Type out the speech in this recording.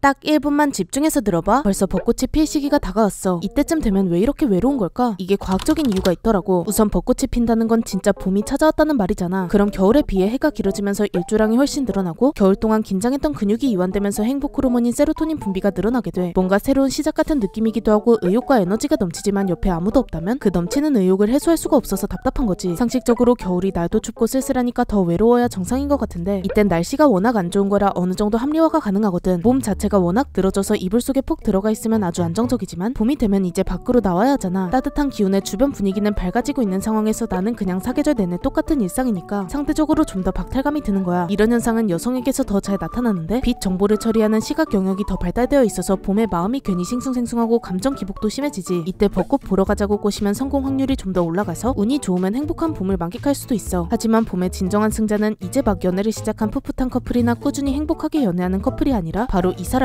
딱 1분만 집중해서 들어봐. 벌써 벚꽃이 필 시기가 다가왔어. 이때쯤 되면 왜 이렇게 외로운 걸까? 이게 과학적인 이유가 있더라고. 우선 벚꽃이 핀다는 건 진짜 봄이 찾아왔다는 말이잖아. 그럼 겨울에 비해 해가 길어지면서 일조량이 훨씬 늘어나고 겨울 동안 긴장했던 근육이 이완되면서 행복 호르몬인 세로토닌 분비가 늘어나게 돼. 뭔가 새로운 시작 같은 느낌이기도 하고 의욕과 에너지가 넘치지만 옆에 아무도 없다면 그 넘치는 의욕을 해소할 수가 없어서 답답한 거지. 상식적으로 겨울이 날도 춥고 쓸쓸하니까 더 외로워야 정상인 것 같은데 이땐 날씨가 워낙 안 좋은 거라 어느 정도 합리화가 가능하거든. 몸자체 제가 워낙 늘어져서 이불 속에 푹 들어가 있으면 아주 안정적이지만 봄이 되면 이제 밖으로 나와야 하잖아. 따뜻한 기운에 주변 분위기는 밝아지고 있는 상황에서 나는 그냥 사계절 내내 똑같은 일상이니까 상대적으로 좀 더 박탈감이 드는 거야. 이런 현상은 여성에게서 더 잘 나타나는데 빛 정보를 처리하는 시각 영역이 더 발달되어 있어서 봄에 마음이 괜히 싱숭생숭하고 감정 기복도 심해지지. 이때 벚꽃 보러 가자고 꼬시면 성공 확률이 좀 더 올라가서 운이 좋으면 행복한 봄을 만끽할 수도 있어. 하지만 봄의 진정한 승자는 이제 막 연애를 시작한 풋풋한 커플이나 꾸준히 행복하게 연애하는 커플이 아니라 바로 이 사람